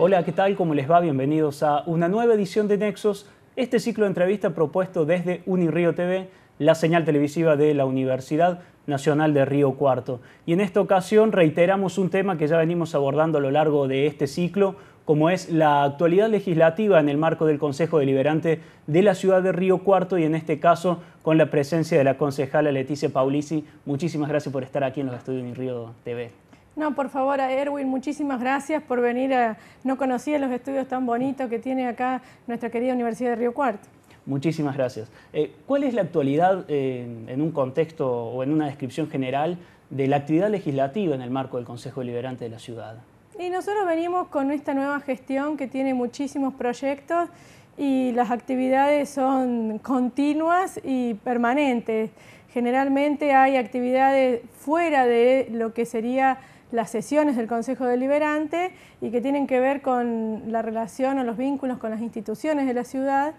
Hola, ¿qué tal? ¿Cómo les va? Bienvenidos a una nueva edición de Nexos, este ciclo de entrevista propuesto desde Unirío TV, la señal televisiva de la Universidad Nacional de Río Cuarto. Y en esta ocasión reiteramos un tema que ya venimos abordando a lo largo de este ciclo, como es la actualidad legislativa en el marco del Consejo Deliberante de la ciudad de Río Cuarto y en este caso con la presencia de la concejala Leticia Paulisi. Muchísimas gracias por estar aquí en los estudios de Unirío TV. No, por favor, a Erwin, muchísimas gracias por venir. A, no conocía los estudios tan bonitos que tiene acá nuestra querida Universidad de Río Cuarto. Muchísimas gracias. Eh, ¿Cuál es la actualidad eh, en un contexto o en una descripción general de la actividad legislativa en el marco del Consejo Deliberante de la Ciudad? Y nosotros venimos con esta nueva gestión que tiene muchísimos proyectos y las actividades son continuas y permanentes. Generalmente hay actividades fuera de lo que sería las sesiones del Consejo Deliberante y que tienen que ver con la relación o los vínculos con las instituciones de la ciudad.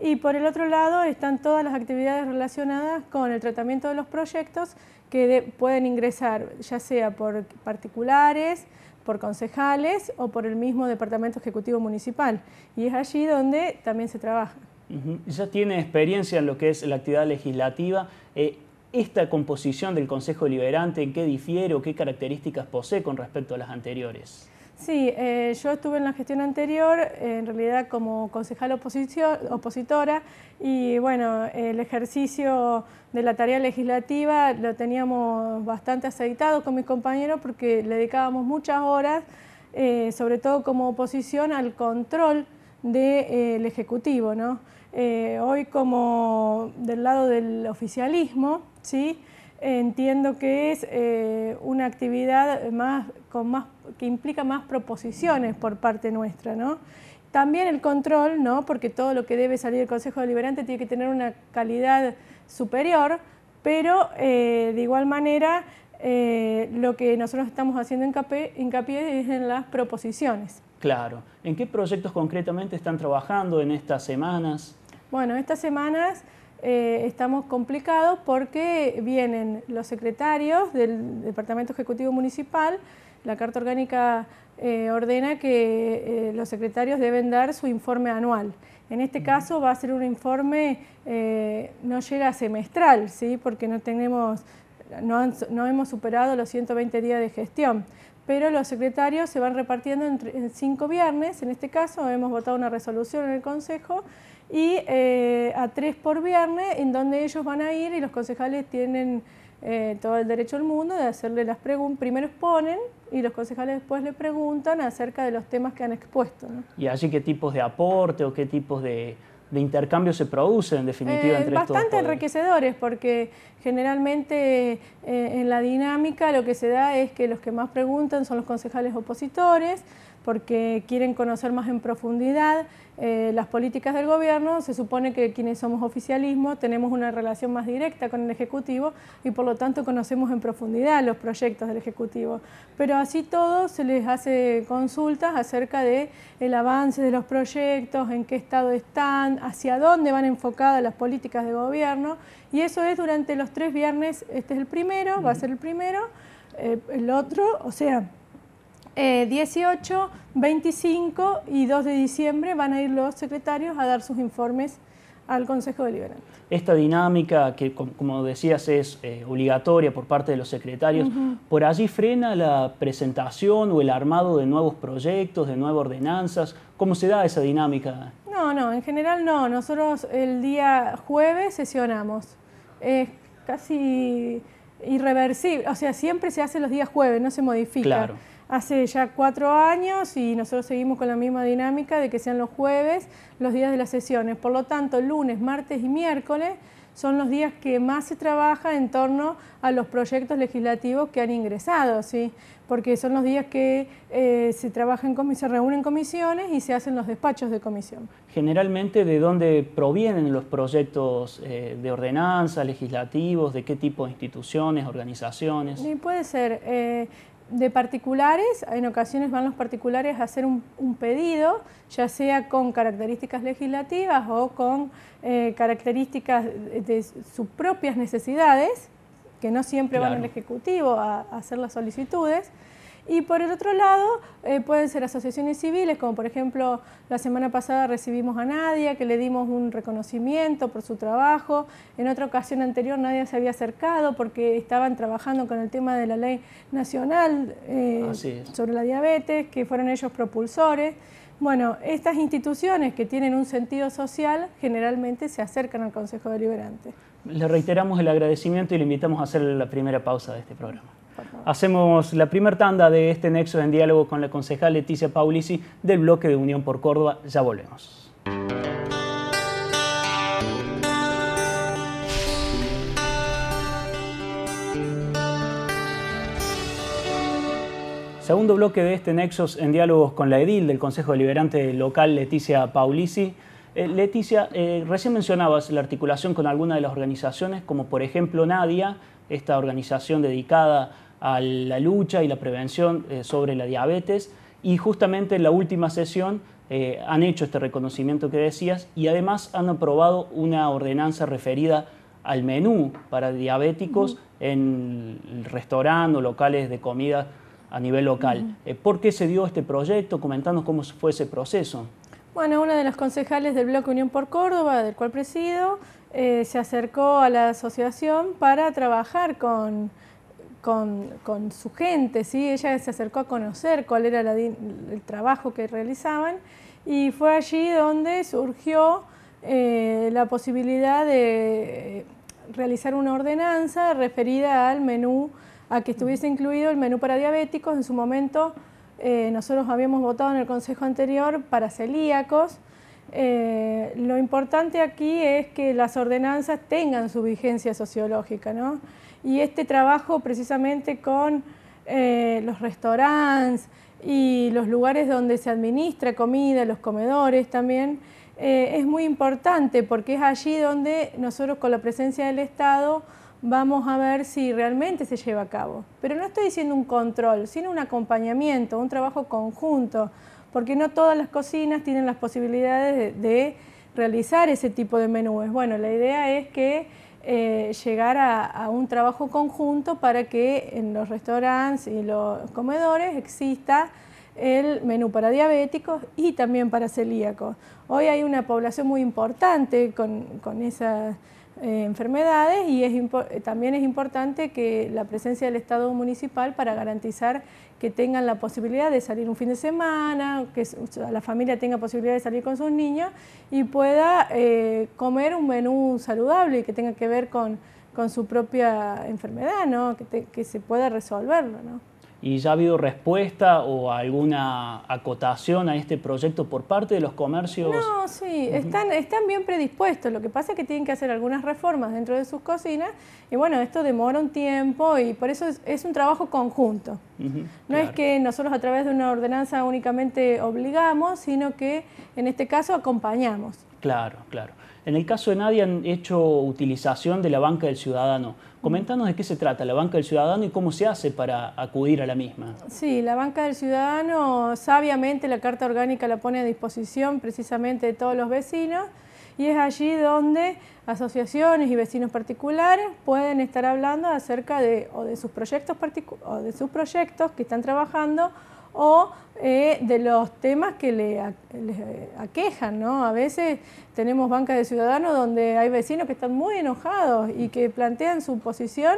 Y por el otro lado están todas las actividades relacionadas con el tratamiento de los proyectos que pueden ingresar ya sea por particulares, por concejales o por el mismo Departamento Ejecutivo Municipal. Y es allí donde también se trabaja. Ya tiene experiencia en lo que es la actividad legislativa. Eh, esta composición del Consejo Liberante, en qué difiere o qué características posee con respecto a las anteriores. Sí, eh, yo estuve en la gestión anterior, eh, en realidad como concejal opositora, y bueno, el ejercicio de la tarea legislativa lo teníamos bastante aceitado con mi compañero porque le dedicábamos muchas horas, eh, sobre todo como oposición, al control del Ejecutivo, ¿no? Eh, hoy como del lado del oficialismo, ¿sí? entiendo que es eh, una actividad más, con más, que implica más proposiciones por parte nuestra. También el control, porque todo lo que debe salir del Consejo Deliberante tiene que tener una calidad superior, pero eh, de igual manera lo que nosotros estamos haciendo en hincapié, es en las proposiciones. Claro. ¿En qué proyectos concretamente están trabajando en estas semanas? Bueno, estas semanas eh, estamos complicados porque vienen los secretarios del Departamento Ejecutivo Municipal, la Carta Orgánica eh, ordena que eh, los secretarios deben dar su informe anual. En este caso va a ser un informe, no llega semestral, ¿sí? porque no tenemos no, hemos superado los 120 días de gestión, pero los secretarios se van repartiendo en cinco viernes, en este caso hemos votado una resolución en el Consejo, y eh, a tres por viernes, en donde ellos van a ir y los concejales tienen eh, todo el derecho del mundo de hacerle las preguntas. Primero exponen y los concejales después le preguntan acerca de los temas que han expuesto. ¿Y allí qué tipos de aporte o qué tipos de de intercambio se produce en definitiva eh, entre Bastante enriquecedores porque generalmente eh, en la dinámica lo que se da es que los que más preguntan son los concejales opositores porque quieren conocer más en profundidad eh, las políticas del gobierno. Se supone que quienes somos oficialismo tenemos una relación más directa con el Ejecutivo y por lo tanto conocemos en profundidad los proyectos del Ejecutivo. Pero así todo se les hace consultas acerca del avance de los proyectos, en qué estado están, hacia dónde van enfocadas las políticas de gobierno y eso es durante los tres viernes, este es el primero, va a ser el primero, eh, el otro, o sea, 18, eh, 25 y 2 de diciembre van a ir los secretarios a dar sus informes al Consejo Deliberante. Esta dinámica, que como decías es eh, obligatoria por parte de los secretarios, ¿por allí frena la presentación o el armado de nuevos proyectos, de nuevas ordenanzas? ¿Cómo se da esa dinámica? No, no, en general no. Nosotros el día jueves sesionamos. Es casi irreversible, o sea, siempre se hace los días jueves, no se modifica. Claro hace ya cuatro años y nosotros seguimos con la misma dinámica de que sean los jueves los días de las sesiones. Por lo tanto, lunes, martes y miércoles son los días que más se trabaja en torno a los proyectos legislativos que han ingresado, ¿sí? porque son los días que eh, se, trabaja en se reúnen comisiones y se hacen los despachos de comisión. Generalmente, ¿de dónde provienen los proyectos eh, de ordenanza, legislativos, de qué tipo de instituciones, organizaciones? puede ser eh, de particulares, en ocasiones van los particulares a hacer un, pedido, ya sea con características legislativas o con eh, características de, sus propias necesidades, que no siempre van al Ejecutivo a hacer las solicitudes. Y por el otro lado, eh, pueden ser asociaciones civiles, como por ejemplo la semana pasada recibimos a Nadia, que le dimos un reconocimiento por su trabajo. En otra ocasión anterior Nadia se había acercado porque estaban trabajando con el tema de la ley nacional eh, sobre la diabetes, que fueron ellos propulsores. Bueno, estas instituciones que tienen un sentido social generalmente se acercan al Consejo Deliberante. Le reiteramos el agradecimiento y le invitamos a hacer la primera pausa de este programa. Hacemos la primera tanda de este Nexos en diálogo con la concejal Leticia Paulisi del bloque de Unión por Córdoba. Ya volvemos. Segundo bloque de este Nexos en diálogos con la edil del Consejo Deliberante Local, Leticia Paulisi. Eh, Leticia, eh, recién mencionabas la articulación con alguna de las organizaciones, como por ejemplo Nadia, esta organización dedicada a la lucha y la prevención eh, sobre la diabetes y justamente en la última sesión eh, han hecho este reconocimiento que decías y además han aprobado una ordenanza referida al menú para diabéticos en restaurantes o locales de comida a nivel local. Eh, ¿Por qué se dio este proyecto? Comentanos cómo fue ese proceso. Bueno, una de las concejales del Bloque Unión por Córdoba, del cual presido, se acercó a la asociación para trabajar con con, su gente, ¿sí? ella se acercó a conocer cuál era el trabajo que realizaban y fue allí donde surgió eh, la posibilidad de eh, realizar una ordenanza referida al menú, a que estuviese incluido el menú para diabéticos. En su momento eh, nosotros habíamos votado en el Consejo anterior para celíacos. lo importante aquí es que las ordenanzas tengan su vigencia sociológica, ¿no? y este trabajo precisamente con eh, los restaurantes y los lugares donde se administra comida, los comedores también, eh, es muy importante porque es allí donde nosotros con la presencia del Estado vamos a ver si realmente se lleva a cabo. Pero no estoy diciendo un control, sino un acompañamiento, un trabajo conjunto, porque no todas las cocinas tienen las posibilidades de, de realizar ese tipo de menúes. Bueno, la idea es que eh, llegar a, un trabajo conjunto para que en los restaurantes y los comedores exista el menú para diabéticos y también para celíacos. Hoy hay una población muy importante con, con eh, enfermedades y es también es importante que la presencia del Estado municipal para garantizar que tengan la posibilidad de salir un fin de semana, que la familia tenga posibilidad de salir con sus niños y pueda eh, comer un menú saludable y que tenga que ver con, su propia enfermedad, ¿no? que, que se pueda resolverlo. ¿no? ¿Y ya ha habido respuesta o alguna acotación a este proyecto por parte de los comercios? No, sí, están, están bien predispuestos. Lo que pasa es que tienen que hacer algunas reformas dentro de sus cocinas y bueno, esto demora un tiempo y por eso es, un trabajo conjunto. no es que nosotros a través de una ordenanza únicamente obligamos, sino que en este caso acompañamos. Claro, claro. En el caso de nadie han hecho utilización de la banca del ciudadano. Coméntanos de qué se trata la banca del ciudadano y cómo se hace para acudir a la misma. Sí, la banca del ciudadano, sabiamente la Carta Orgánica la pone a disposición precisamente de todos los vecinos y es allí donde asociaciones y vecinos particulares pueden estar hablando acerca de, o de sus proyectos de sus proyectos que están trabajando o eh, de los temas que les eh, aquejan. ¿no? A veces tenemos bancas de ciudadanos donde hay vecinos que están muy enojados y que plantean su posición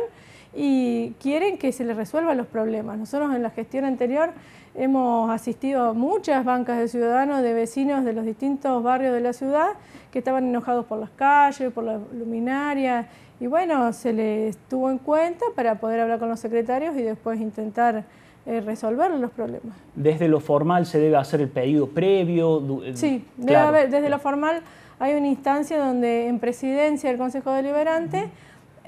y quieren que se les resuelvan los problemas. Nosotros en la gestión anterior hemos asistido a muchas bancas de ciudadanos, de vecinos de los distintos barrios de la ciudad que estaban enojados por las calles, por las luminarias y bueno, se les tuvo en cuenta para poder hablar con los secretarios y después intentar eh, resolver los problemas. Desde lo formal se debe hacer el pedido previo. Eh, sí, desde lo formal hay una instancia donde en presidencia del Consejo Deliberante...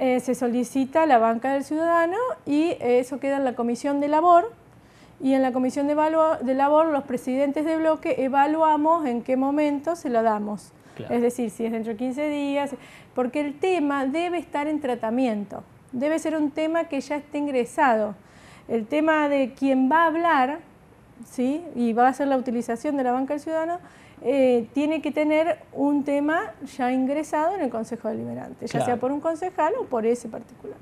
Eh, se solicita la banca del ciudadano y eso queda en la comisión de labor. Y en la comisión de, labor los presidentes de bloque evaluamos en qué momento se lo damos. Es decir, si es dentro de 15 días, porque el tema debe estar en tratamiento, debe ser un tema que ya esté ingresado. El tema de quién va a hablar ¿sí? y va a ser la utilización de la banca del ciudadano eh, tiene que tener un tema ya ingresado en el Consejo Deliberante, ya sea por un concejal o por ese particular.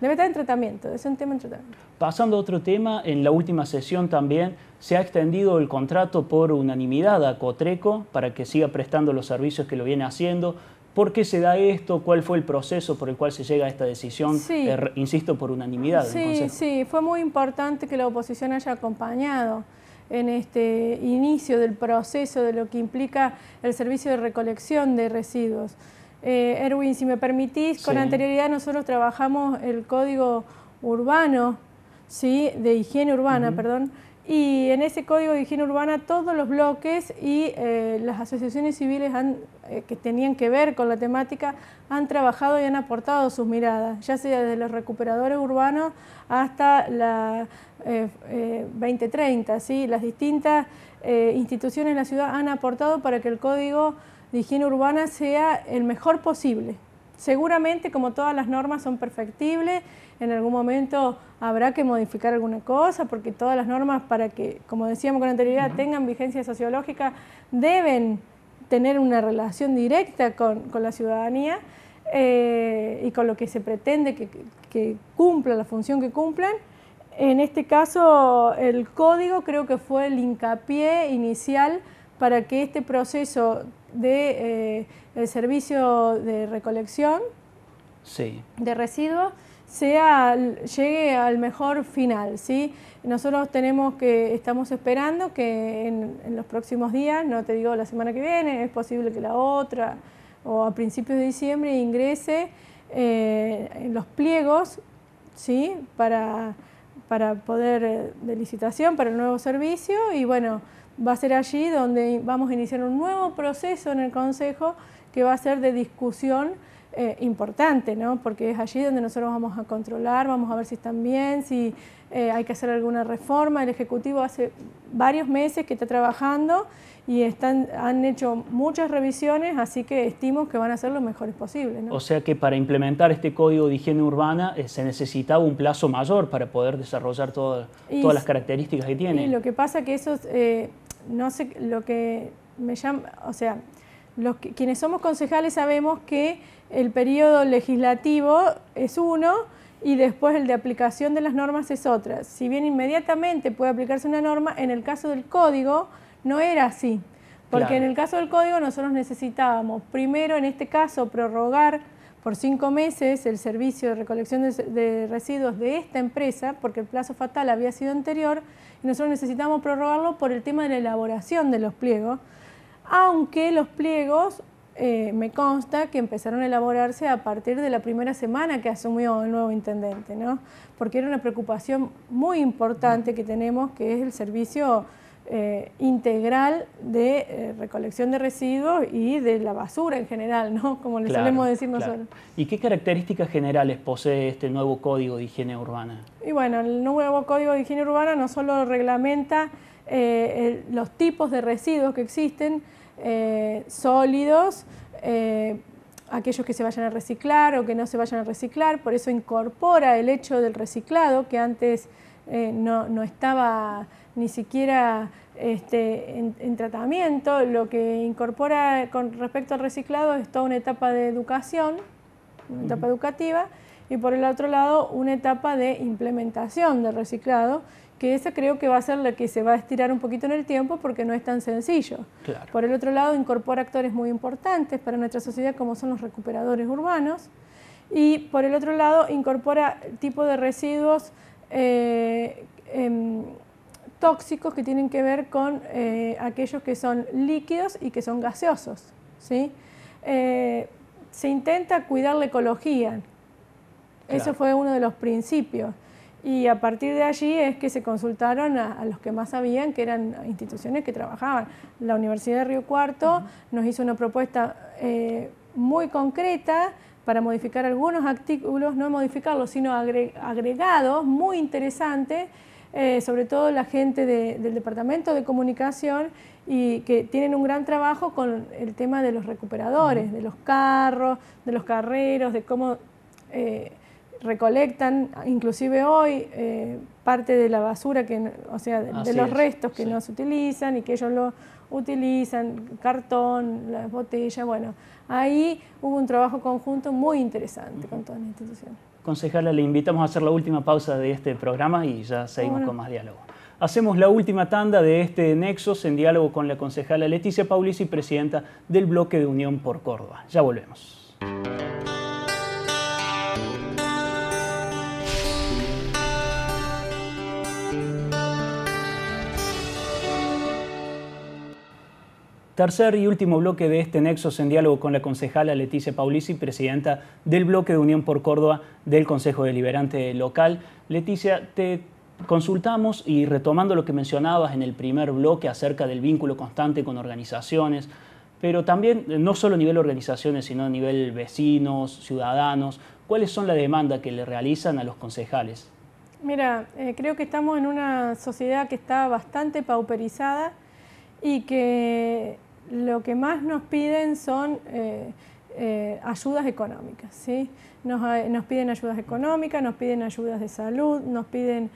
Debe estar en tratamiento, es un tema en tratamiento. Pasando a otro tema, en la última sesión también se ha extendido el contrato por unanimidad a Cotreco para que siga prestando los servicios que lo viene haciendo. ¿Por qué se da esto? ¿Cuál fue el proceso por el cual se llega a esta decisión? Eh, insisto, por unanimidad. Sí, sí, fue muy importante que la oposición haya acompañado en este inicio del proceso de lo que implica el servicio de recolección de residuos. Eh, Erwin, si me permitís, con anterioridad nosotros trabajamos el código urbano, ¿sí? de higiene urbana, perdón, y en ese código de higiene urbana todos los bloques y eh, las asociaciones civiles eh, que tenían que ver con la temática han trabajado y han aportado sus miradas, ya sea desde los recuperadores urbanos hasta la 2030. Eh, ¿sí? Las distintas instituciones de la ciudad han aportado para que el código de higiene urbana sea el mejor posible. Seguramente, como todas las normas son perfectibles, en algún momento habrá que modificar alguna cosa, porque todas las normas, para que, como decíamos con anterioridad, tengan vigencia sociológica, deben tener una relación directa con, la ciudadanía eh, y con lo que se pretende que, que cumpla, la función que cumplan. En este caso, el código creo que fue el hincapié inicial para que este proceso de, eh, el servicio de recolección sí. de residuos sea, llegue al mejor final. ¿sí? Nosotros tenemos que, estamos esperando que en, los próximos días, no te digo la semana que viene, es posible que la otra o a principios de diciembre ingrese eh, los pliegos ¿sí? para, para poder eh, de licitación para el nuevo servicio y bueno, Va a ser allí donde vamos a iniciar un nuevo proceso en el Consejo que va a ser de discusión eh, importante, ¿no? porque es allí donde nosotros vamos a controlar, vamos a ver si están bien, si eh, hay que hacer alguna reforma. El Ejecutivo hace varios meses que está trabajando y están, han hecho muchas revisiones, así que estimo que van a ser lo mejores posibles. ¿no? O sea que para implementar este código de higiene urbana eh, se necesitaba un plazo mayor para poder desarrollar todas las características que tiene. Y lo que pasa es que eso no sé, lo que me llama, o sea, los quienes somos concejales sabemos que el periodo legislativo es uno y después el de aplicación de las normas es otra. Si bien inmediatamente puede aplicarse una norma, en el caso del código no era así. Porque en el caso del código nosotros necesitábamos primero, en este caso, prorrogar por cinco meses el servicio de recolección de residuos de esta empresa, porque el plazo fatal había sido anterior, y nosotros necesitamos prorrogarlo por el tema de la elaboración de los pliegos, aunque los pliegos eh, me consta que empezaron a elaborarse a partir de la primera semana que asumió el nuevo intendente, ¿no? porque era una preocupación muy importante que tenemos, que es el servicio eh, integral de eh, recolección de residuos y de la basura en general, ¿no? Como le solemos decir nosotros. ¿Y qué características generales posee este nuevo Código de Higiene Urbana? Y bueno, el nuevo Código de Higiene Urbana no solo reglamenta eh, los tipos de residuos que existen, sólidos, aquellos que se vayan a reciclar o que no se vayan a reciclar, por eso incorpora el hecho del reciclado que antes no, no estaba ni siquiera este, en, tratamiento. Lo que incorpora con respecto al reciclado es toda una etapa de educación, una etapa educativa, y por el otro lado una etapa de implementación del reciclado, que esa creo que va a ser la que se va a estirar un poquito en el tiempo porque no es tan sencillo. Por el otro lado incorpora actores muy importantes para nuestra sociedad como son los recuperadores urbanos y por el otro lado incorpora tipo de residuos eh, em, tóxicos que tienen que ver con eh, aquellos que son líquidos y que son gaseosos. Eh, se intenta cuidar la ecología, eso fue uno de los principios. Y a partir de allí es que se consultaron a, los que más sabían, que eran instituciones que trabajaban. La Universidad de Río Cuarto nos hizo una propuesta eh, muy concreta para modificar algunos artículos, no modificarlos, sino agregados, muy interesantes, eh, sobre todo la gente del Departamento de Comunicación, y que tienen un gran trabajo con el tema de los recuperadores, de los carros, de los carreros, de cómo eh, recolectan, inclusive hoy, eh, parte de la basura, que, o sea, de, los restos que no se utilizan y que ellos lo utilizan, cartón, las botellas, bueno, ahí hubo un trabajo conjunto muy interesante con todas las instituciones. Concejala, le invitamos a hacer la última pausa de este programa y ya seguimos con más diálogo. Hacemos la última tanda de este Nexos en diálogo con la concejala Leticia Paulisi, presidenta del bloque de Unión por Córdoba. Ya volvemos. Tercer y último bloque de este Nexos en diálogo con la concejala Leticia Paulisi, presidenta del bloque de Unión por Córdoba del Consejo Deliberante Local. Leticia, te consultamos y retomando lo que mencionabas en el primer bloque acerca del vínculo constante con organizaciones, pero también eh, no solo a nivel organizaciones, sino a nivel vecinos, ciudadanos, ¿cuáles son las demandas que le realizan a los concejales? Mira, eh, creo que estamos en una sociedad que está bastante pauperizada y que lo que más nos piden son eh, eh, ayudas económicas. ¿sí? Eh, nos, piden ayudas económicas, nos piden ayudas de salud, nos piden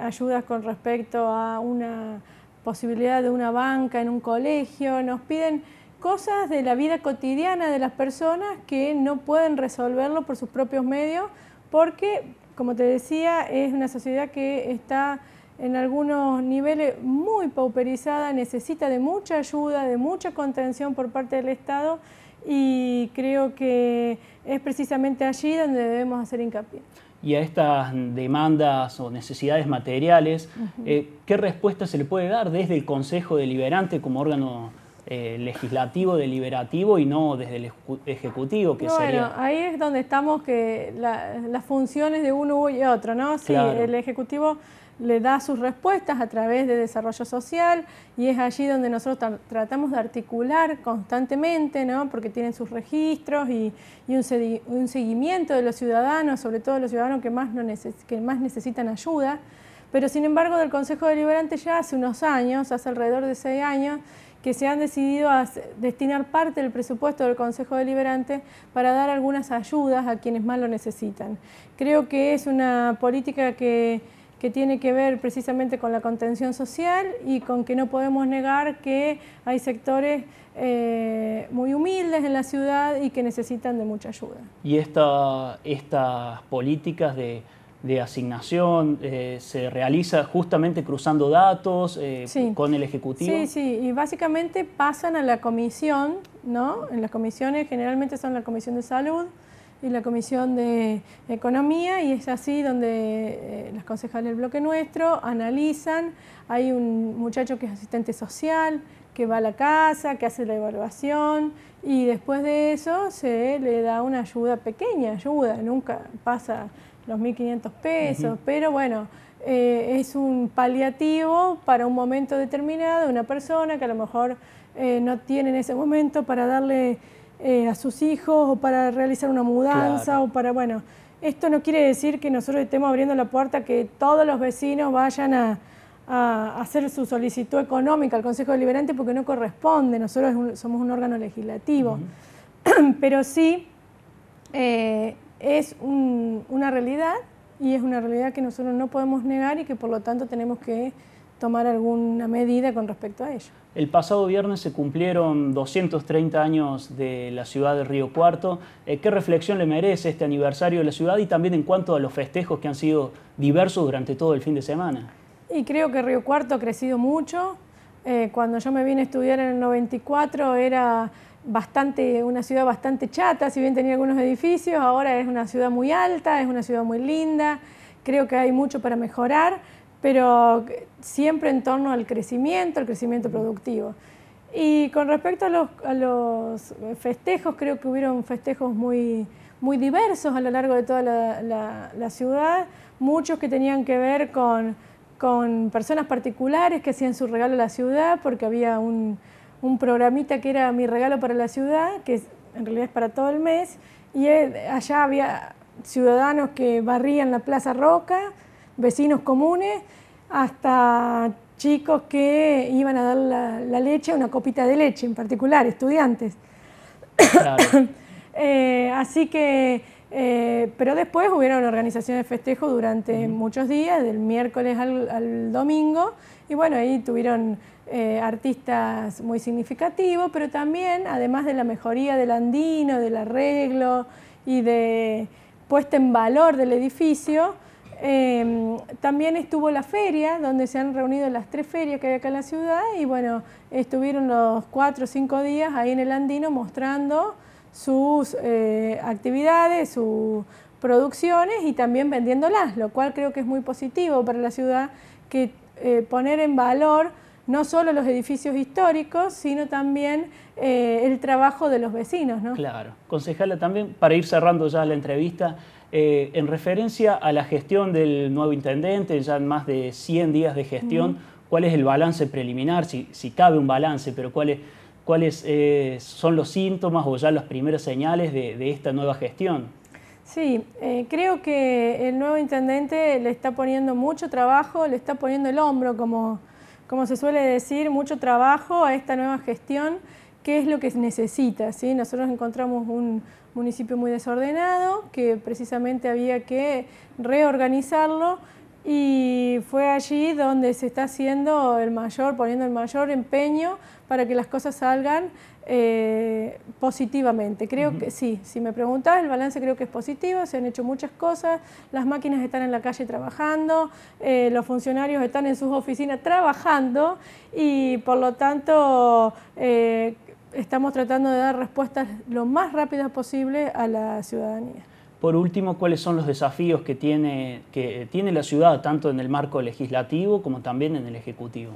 ayudas con respecto a una posibilidad de una banca en un colegio, nos piden cosas de la vida cotidiana de las personas que no pueden resolverlo por sus propios medios porque, como te decía, es una sociedad que está en algunos niveles muy pauperizada, necesita de mucha ayuda, de mucha contención por parte del Estado y creo que es precisamente allí donde debemos hacer hincapié. Y a estas demandas o necesidades materiales, eh, ¿qué respuesta se le puede dar desde el Consejo Deliberante como órgano eh, legislativo, deliberativo y no desde el ejecutivo, que bueno, ahí es donde estamos que las funciones de uno y otro, ¿no? Sí, el ejecutivo le da sus respuestas a través de desarrollo social y es allí donde nosotros tratamos de articular constantemente, ¿no? porque tienen sus registros y, un, seguimiento de los ciudadanos, sobre todo los ciudadanos que más, no que más necesitan ayuda. Pero sin embargo, del Consejo Deliberante ya hace unos años, hace alrededor de seis años, que se han decidido a destinar parte del presupuesto del Consejo Deliberante para dar algunas ayudas a quienes más lo necesitan. Creo que es una política que que tiene que ver precisamente con la contención social y con que no podemos negar que hay sectores eh, muy humildes en la ciudad y que necesitan de mucha ayuda. ¿Y esta, estas políticas de, asignación eh, se realiza justamente cruzando datos eh, con el Ejecutivo? Sí, sí, y básicamente pasan a la comisión, ¿no? En las comisiones generalmente son la Comisión de Salud, y la Comisión de Economía y es así donde eh, las concejales del bloque nuestro analizan, hay un muchacho que es asistente social, que va a la casa, que hace la evaluación y después de eso se le da una ayuda pequeña, ayuda, nunca pasa los 1.500 pesos, pero bueno, eh, es un paliativo para un momento determinado, una persona que a lo mejor eh, no tiene en ese momento para darle eh, a sus hijos o para realizar una mudanza o para, bueno, esto no quiere decir que nosotros estemos abriendo la puerta que todos los vecinos vayan a, hacer su solicitud económica al Consejo Deliberante porque no corresponde, nosotros somos un órgano legislativo, pero sí eh, es una realidad y es una realidad que nosotros no podemos negar y que por lo tanto tenemos que tomar alguna medida con respecto a ello. El pasado viernes se cumplieron 230 años de la ciudad de Río Cuarto. Eh, ¿Qué reflexión le merece este aniversario de la ciudad y también en cuanto a los festejos que han sido diversos durante todo el fin de semana? Y creo que Río Cuarto ha crecido mucho. Eh, cuando yo me vine a estudiar en el 94 era bastante, una ciudad bastante chata, si bien tenía algunos edificios, ahora es una ciudad muy alta, es una ciudad muy linda, creo que hay mucho para mejorar pero siempre en torno al crecimiento, al crecimiento productivo. Y con respecto a los, festejos, creo que hubieron festejos muy, muy diversos a lo largo de toda la, ciudad, muchos que tenían que ver con, con, personas particulares que hacían su regalo a la ciudad, porque había un, un programita que era mi regalo para la ciudad, que en realidad es para todo el mes, y eh, allá había ciudadanos que barrían la Plaza Roca, vecinos comunes hasta chicos que iban a dar la, leche, una copita de leche en particular, estudiantes. Eh, así que, eh, pero después hubieron organizaciones de festejo durante muchos días, del miércoles al, domingo, y bueno, ahí tuvieron eh, artistas muy significativos, pero también, además de la mejoría del andino, del arreglo y de puesta en valor del edificio, Em, también estuvo la feria, donde se han reunido las tres ferias que hay acá en la ciudad y bueno, estuvieron los cuatro o cinco días ahí en el Andino mostrando sus eh, actividades, sus producciones y también vendiéndolas, lo cual creo que es muy positivo para la ciudad que eh, poner en valor no solo los edificios históricos, sino también eh, el trabajo de los vecinos. Claro. Concejala, también para ir cerrando ya la entrevista, eh, en referencia a la gestión del nuevo intendente, ya en más de 100 días de gestión, ¿cuál es el balance preliminar? Si, cabe un balance, pero ¿cuáles eh, son los síntomas o ya las primeras señales de, esta nueva gestión? Sí, eh, creo que el nuevo intendente le está poniendo mucho trabajo, le está poniendo el hombro, como, se suele decir, mucho trabajo a esta nueva gestión, que es lo que necesita. Nosotros encontramos un, municipio muy desordenado, que precisamente había que reorganizarlo y fue allí donde se está haciendo el mayor, poniendo el mayor empeño para que las cosas salgan eh, positivamente. Creo que sí, si me preguntás, el balance creo que es positivo, se han hecho muchas cosas, las máquinas están en la calle trabajando, eh, los funcionarios están en sus oficinas trabajando y por lo tanto eh, estamos tratando de dar respuestas lo más rápidas posible a la ciudadanía. Por último, ¿cuáles son los desafíos que tiene, que tiene la ciudad, tanto en el marco legislativo como también en el Ejecutivo?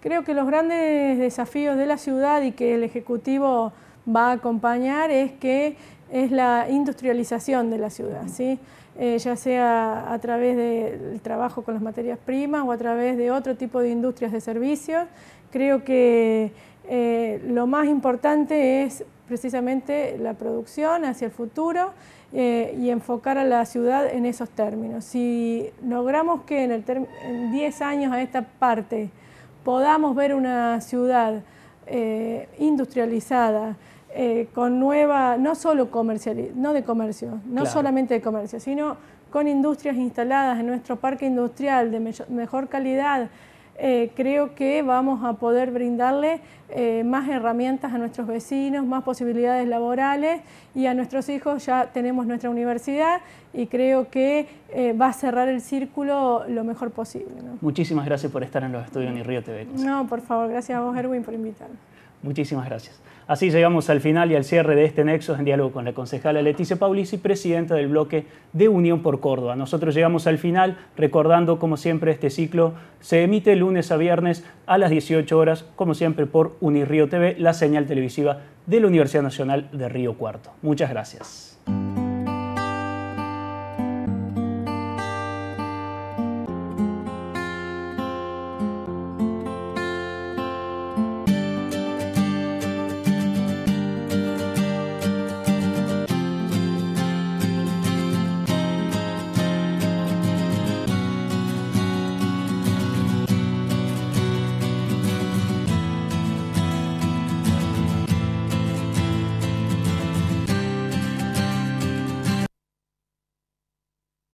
Creo que los grandes desafíos de la ciudad y que el Ejecutivo va a acompañar es que es la industrialización de la ciudad, ¿sí? Eh, ya sea a través del trabajo con las materias primas o a través de otro tipo de industrias de servicios. Creo que eh, lo más importante es precisamente la producción hacia el futuro eh, y enfocar a la ciudad en esos términos. Si logramos que en 10 años a esta parte podamos ver una ciudad eh, industrializada, con nueva, no solo comercial, no de comercio, no solamente de comercio, sino con industrias instaladas en nuestro parque industrial de mejor calidad, eh, creo que vamos a poder brindarle eh, más herramientas a nuestros vecinos, más posibilidades laborales y a nuestros hijos ya tenemos nuestra universidad y creo que eh, va a cerrar el círculo lo mejor posible. Muchísimas gracias por estar en los estudios en Río TV. No, por favor, gracias a vos Erwin por invitarme. Muchísimas gracias. Así llegamos al final y al cierre de este nexo en diálogo con la concejala Leticia Paulisi, presidenta del bloque de Unión por Córdoba. Nosotros llegamos al final recordando, como siempre, este ciclo se emite lunes a viernes a las 18 horas, como siempre, por Unirío TV, la señal televisiva de la Universidad Nacional de Río Cuarto. Muchas gracias.